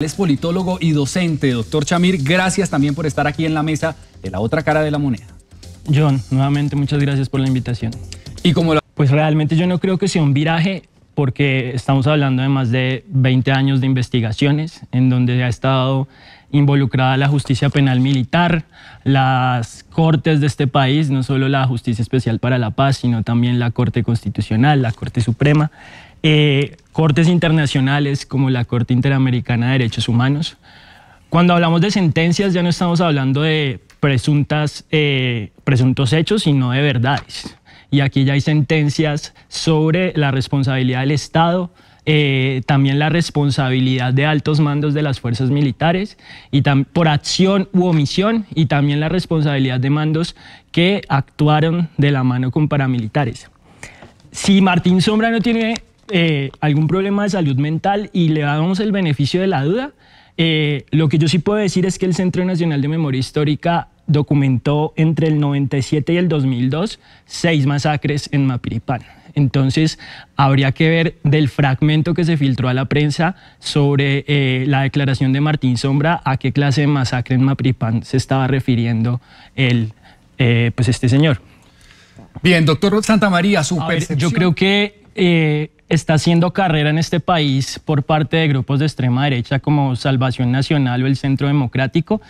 Es politólogo y docente, doctor Chamir. Gracias también por estar aquí en la mesa de la otra cara de la moneda. John, nuevamente muchas gracias por la invitación. Y como Pues realmente yo no creo que sea un viraje porque estamos hablando de más de 20 años de investigaciones en donde ha estado involucrada la justicia penal militar, las cortes de este país, no solo la Justicia Especial para la Paz, sino también la Corte Constitucional, la Corte Suprema, eh, cortes internacionales como la Corte Interamericana de Derechos Humanos. Cuando hablamos de sentencias ya no estamos hablando de presuntas, eh, presuntos hechos, sino de verdades. Y aquí ya hay sentencias sobre la responsabilidad del Estado, eh, también la responsabilidad de altos mandos de las fuerzas militares y por acción u omisión y también la responsabilidad de mandos que actuaron de la mano con paramilitares. Si Martín Sombra no tiene eh, algún problema de salud mental y le damos el beneficio de la duda, eh, lo que yo sí puedo decir es que el Centro Nacional de Memoria Histórica documentó entre el 97 y el 2002 seis masacres en Mapiripán. Entonces, habría que ver del fragmento que se filtró a la prensa sobre eh, la declaración de Martín Sombra a qué clase de masacre en Mapripán se estaba refiriendo el, eh, pues este señor. Bien, doctor Santa María, su Yo creo que eh, está haciendo carrera en este país por parte de grupos de extrema derecha como Salvación Nacional o el Centro Democrático,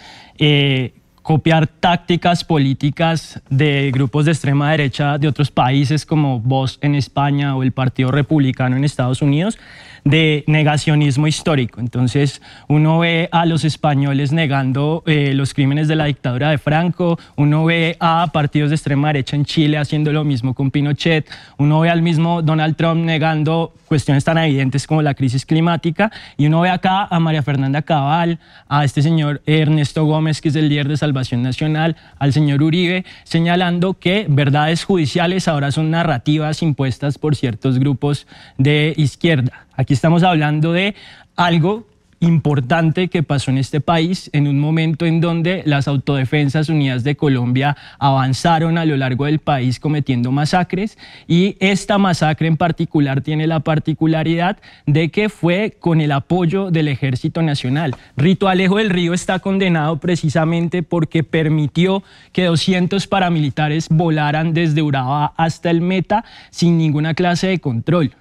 copiar tácticas políticas de grupos de extrema derecha de otros países como Vox en España o el Partido Republicano en Estados Unidos de negacionismo histórico. Entonces uno ve a los españoles negando eh, los crímenes de la dictadura de Franco, uno ve a partidos de extrema derecha en Chile haciendo lo mismo con Pinochet, uno ve al mismo Donald Trump negando cuestiones tan evidentes como la crisis climática y uno ve acá a María Fernanda Cabal, a este señor Ernesto Gómez que es el líder de Salvador Nacional, al señor Uribe, señalando que verdades judiciales ahora son narrativas impuestas por ciertos grupos de izquierda. Aquí estamos hablando de algo importante que pasó en este país en un momento en donde las Autodefensas Unidas de Colombia avanzaron a lo largo del país cometiendo masacres y esta masacre en particular tiene la particularidad de que fue con el apoyo del Ejército Nacional. Rito Alejo del Río está condenado precisamente porque permitió que 200 paramilitares volaran desde Urabá hasta el Meta sin ninguna clase de control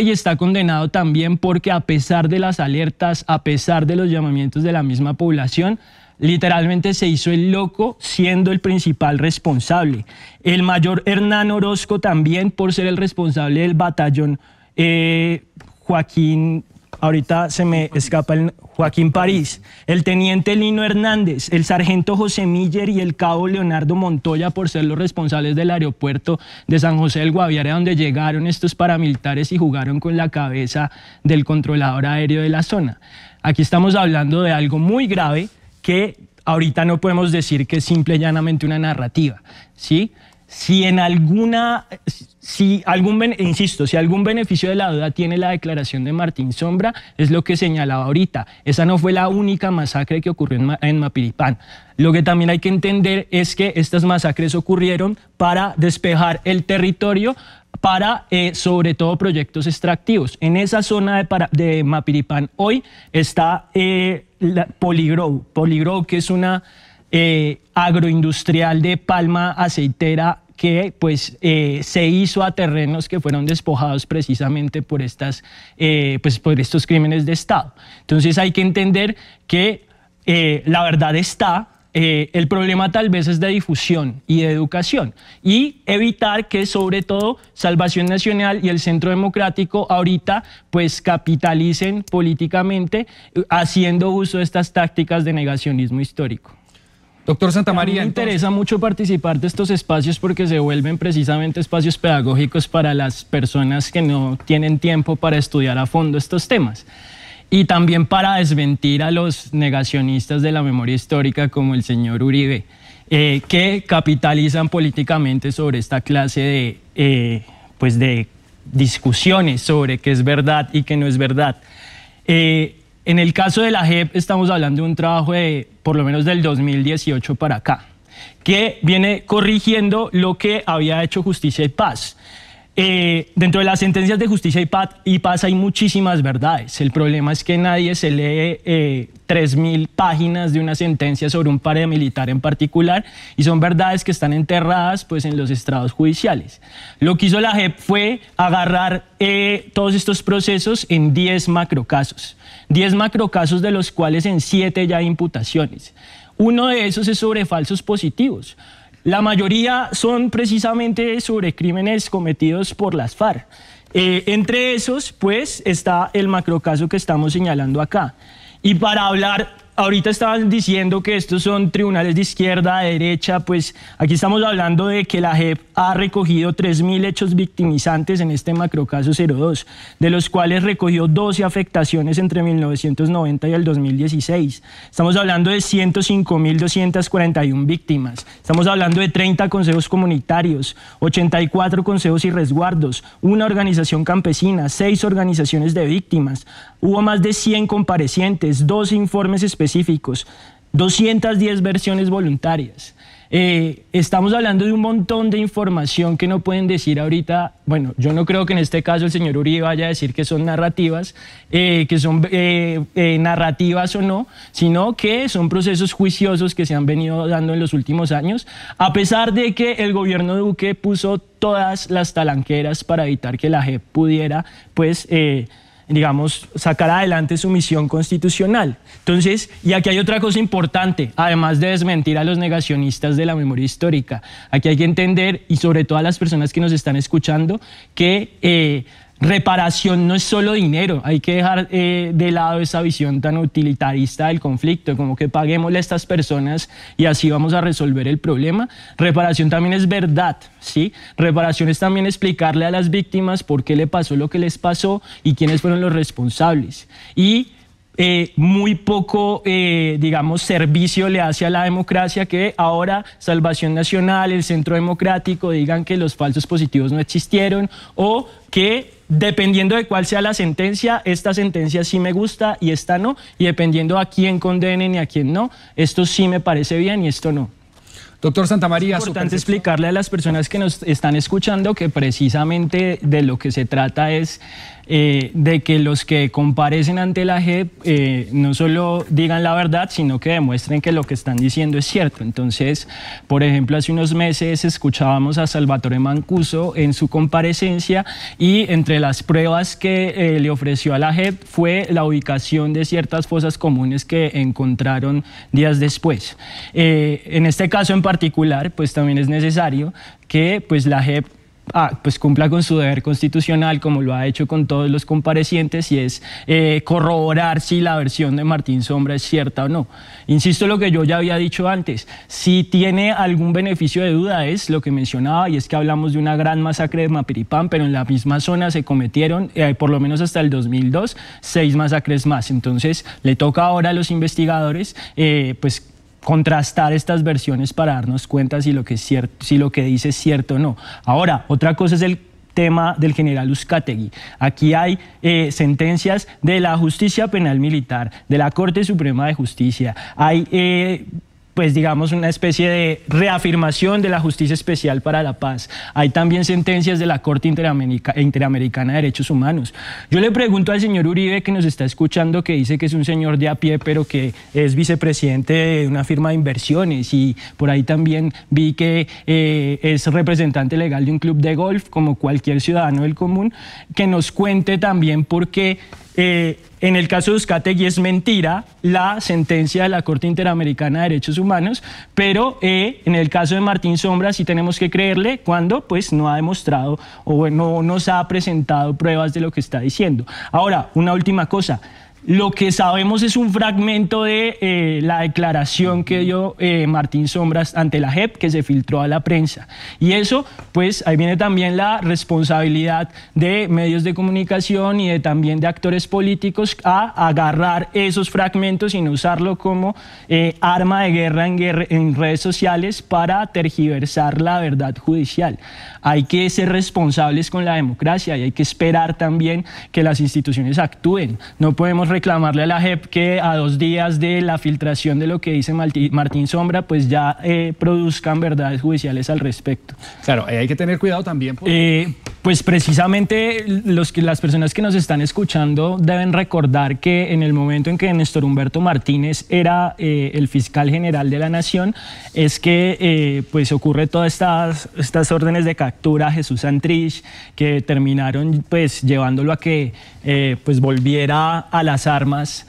y está condenado también porque a pesar de las alertas, a pesar de los llamamientos de la misma población, literalmente se hizo el loco siendo el principal responsable. El mayor Hernán Orozco también por ser el responsable del batallón eh, Joaquín ahorita se me escapa el Joaquín París, el teniente Lino Hernández, el sargento José Miller y el cabo Leonardo Montoya por ser los responsables del aeropuerto de San José del Guaviare, donde llegaron estos paramilitares y jugaron con la cabeza del controlador aéreo de la zona. Aquí estamos hablando de algo muy grave que ahorita no podemos decir que es simple y llanamente una narrativa, ¿sí? Si en alguna si algún, insisto, si algún beneficio de la duda tiene la declaración de Martín Sombra, es lo que señalaba ahorita. Esa no fue la única masacre que ocurrió en, Mapiripán. Lo que también hay que entender es que estas masacres ocurrieron para despejar el territorio para eh, sobre todo proyectos extractivos. En esa zona de, Mapiripán hoy está eh, Poligrow, Poligrow que es una eh, agroindustrial de palma aceitera que pues eh, se hizo a terrenos que fueron despojados precisamente por, estas, eh, pues, por estos crímenes de Estado. Entonces hay que entender que eh, la verdad está, el problema tal vez es de difusión y de educación y evitar que sobre todo Salvación Nacional y el Centro Democrático ahorita pues capitalicen políticamente haciendo uso de estas tácticas de negacionismo histórico. Doctor Santa María. Me interesa mucho participar de estos espacios porque se vuelven precisamente espacios pedagógicos para las personas que no tienen tiempo para estudiar a fondo estos temas. Y también para desmentir a los negacionistas de la memoria histórica como el señor Uribe, eh, que capitalizan políticamente sobre esta clase de, eh, pues de discusiones sobre qué es verdad y qué no es verdad. Eh, en el caso de la JEP estamos hablando de un trabajo de por lo menos del 2018 para acá, que viene corrigiendo lo que había hecho Justicia y Paz. Eh, dentro de las sentencias de justicia y, paz, y paz hay muchísimas verdades. El problema es que nadie se lee eh, 3.000 páginas de una sentencia sobre un militar en particular y son verdades que están enterradas pues, en los estrados judiciales. Lo que hizo la JEP fue agarrar eh, todos estos procesos en 10 macrocasos. 10 macrocasos de los cuales en 7 ya hay imputaciones. Uno de esos es sobre falsos positivos. La mayoría son precisamente sobre crímenes cometidos por las FARC. Eh, entre esos, pues, está el macrocaso que estamos señalando acá. Y para hablar ahorita estaban diciendo que estos son tribunales de izquierda, derecha, pues aquí estamos hablando de que la JEP ha recogido 3.000 hechos victimizantes en este macrocaso 02, de los cuales recogió 12 afectaciones entre 1990 y el 2016. Estamos hablando de 105.241 víctimas, estamos hablando de 30 consejos comunitarios, 84 consejos y resguardos, una organización campesina, 6 organizaciones de víctimas, hubo más de 100 comparecientes, dos informes especiales específicos, 210 versiones voluntarias. Eh, estamos hablando de un montón de información que no pueden decir ahorita. Bueno, yo no creo que en este caso el señor Uribe vaya a decir que son narrativas, eh, que son eh, narrativas o no, sino que son procesos juiciosos que se han venido dando en los últimos años, a pesar de que el gobierno de Duque puso todas las talanqueras para evitar que la JEP pudiera, pues digamos, sacar adelante su misión constitucional. Entonces, y aquí hay otra cosa importante, además de desmentir a los negacionistas de la memoria histórica. Aquí hay que entender, y sobre todo a las personas que nos están escuchando, que eh, reparación no es solo dinero, hay que dejar eh, de lado esa visión tan utilitarista del conflicto, como que paguémosle a estas personas y así vamos a resolver el problema. Reparación también es verdad, ¿sí? Reparación es también explicarle a las víctimas por qué le pasó lo que les pasó y quiénes fueron los responsables. Y eh, muy poco, eh, digamos, servicio le hace a la democracia que ahora Salvación Nacional, el Centro Democrático, digan que los falsos positivos no existieron o que Dependiendo de cuál sea la sentencia, esta sentencia sí me gusta y esta no, y dependiendo a quién condenen y a quién no, esto sí me parece bien y esto no. Doctor Santa María, es importante explicarle a las personas que nos están escuchando que precisamente de lo que se trata es eh, de que los que comparecen ante la JEP eh, no solo digan la verdad, sino que demuestren que lo que están diciendo es cierto. Entonces, por ejemplo, hace unos meses escuchábamos a Salvatore Mancuso en su comparecencia y entre las pruebas que eh, le ofreció a la JEP fue la ubicación de ciertas fosas comunes que encontraron días después. en este caso en particular, pues también es necesario que pues la JEP ah, pues cumpla con su deber constitucional como lo ha hecho con todos los comparecientes y es eh, corroborar si la versión de Martín Sombra es cierta o no. Insisto lo que yo ya había dicho antes, si tiene algún beneficio de duda es lo que mencionaba y es que hablamos de una gran masacre de Mapiripán, pero en la misma zona se cometieron, eh, por lo menos hasta el 2002, seis masacres más. Entonces le toca ahora a los investigadores eh, pues contrastar estas versiones para darnos cuenta si lo que, si lo que dice es cierto o no. Ahora, otra cosa es el tema del general Uzcategui. Aquí hay eh, sentencias de la justicia penal militar, de la Corte Suprema de Justicia, hay eh, pues digamos, una especie de reafirmación de la justicia especial para la paz. Hay también sentencias de la Corte Interamericana de Derechos Humanos. Yo le pregunto al señor Uribe, que nos está escuchando, que dice que es un señor de a pie, pero que es vicepresidente de una firma de inversiones y por ahí también vi que eh, es representante legal de un club de golf, como cualquier ciudadano del común, que nos cuente también por qué eh, en el caso de Euskategui es mentira la sentencia de la Corte Interamericana de Derechos Humanos, pero eh, en el caso de Martín Sombra sí tenemos que creerle cuando pues, no ha demostrado o no nos ha presentado pruebas de lo que está diciendo. Ahora, una última cosa. Lo que sabemos es un fragmento de eh, la declaración que dio eh, Martín Sombras ante la JEP que se filtró a la prensa. Y eso, pues ahí viene también la responsabilidad de medios de comunicación y de, también de actores políticos a agarrar esos fragmentos y no usarlo como eh, arma de guerra en, guerra en redes sociales para tergiversar la verdad judicial. Hay que ser responsables con la democracia y hay que esperar también que las instituciones actúen. No podemos reclamarle a la JEP que a dos días de la filtración de lo que dice Martín Sombra, pues ya eh, produzcan verdades judiciales al respecto. Claro, hay que tener cuidado también. Eh, pues precisamente los las personas que nos están escuchando deben recordar que en el momento en que Néstor Humberto Martínez era eh, el fiscal general de la Nación, es que eh, pues ocurre todas estas, estas órdenes de captura a Jesús Santrich que terminaron pues llevándolo a que eh, pues volviera a las armas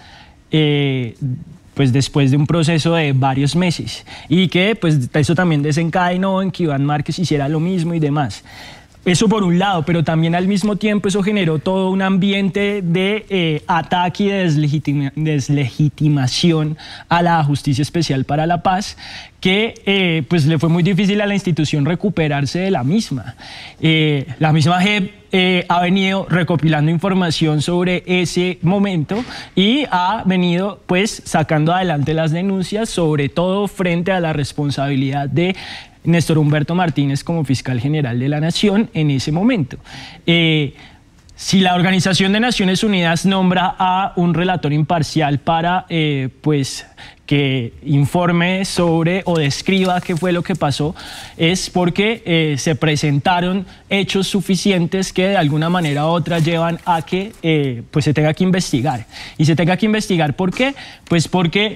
pues después de un proceso de varios meses y que pues eso también desencadenó en que Iván Márquez hiciera lo mismo y demás. Eso por un lado, pero también al mismo tiempo eso generó todo un ambiente de eh, ataque y de deslegitimación a la Justicia Especial para la Paz, que eh, pues le fue muy difícil a la institución recuperarse de la misma. Eh, la misma JEP ha venido recopilando información sobre ese momento y ha venido pues sacando adelante las denuncias, sobre todo frente a la responsabilidad de Néstor Humberto Martínez como fiscal general de la Nación en ese momento. Eh, si la Organización de Naciones Unidas nombra a un relator imparcial para eh, pues, que informe sobre o describa qué fue lo que pasó, es porque eh, se presentaron hechos suficientes que de alguna manera u otra llevan a que pues se tenga que investigar. Y se tenga que investigar por qué, pues porque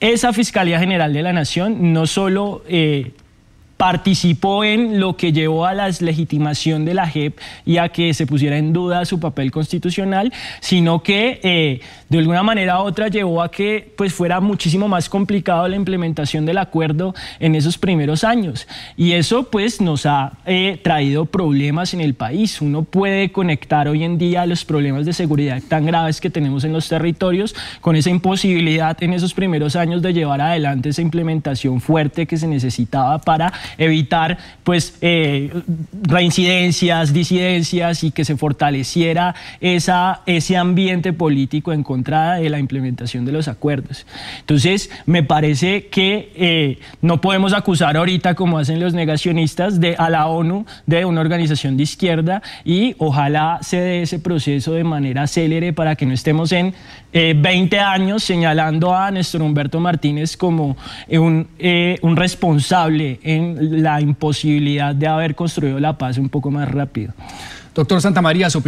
esa Fiscalía General de la Nación no solo participó en lo que llevó a la legitimación de la JEP y a que se pusiera en duda su papel constitucional, sino que eh, de alguna manera u otra llevó a que pues, fuera muchísimo más complicado la implementación del acuerdo en esos primeros años. Y eso pues, nos ha eh, traído problemas en el país. Uno puede conectar hoy en día los problemas de seguridad tan graves que tenemos en los territorios con esa imposibilidad en esos primeros años de llevar adelante esa implementación fuerte que se necesitaba para evitar pues eh, reincidencias, disidencias y que se fortaleciera esa, ese ambiente político en contra de la implementación de los acuerdos. Entonces, me parece que eh, no podemos acusar ahorita, como hacen los negacionistas, de, a la ONU de una organización de izquierda y ojalá se dé ese proceso de manera célere para que no estemos en 20 eh, años señalando a nuestro Humberto Martínez como un, un responsable en la imposibilidad de haber construido la paz un poco más rápido. Doctor Santa María, su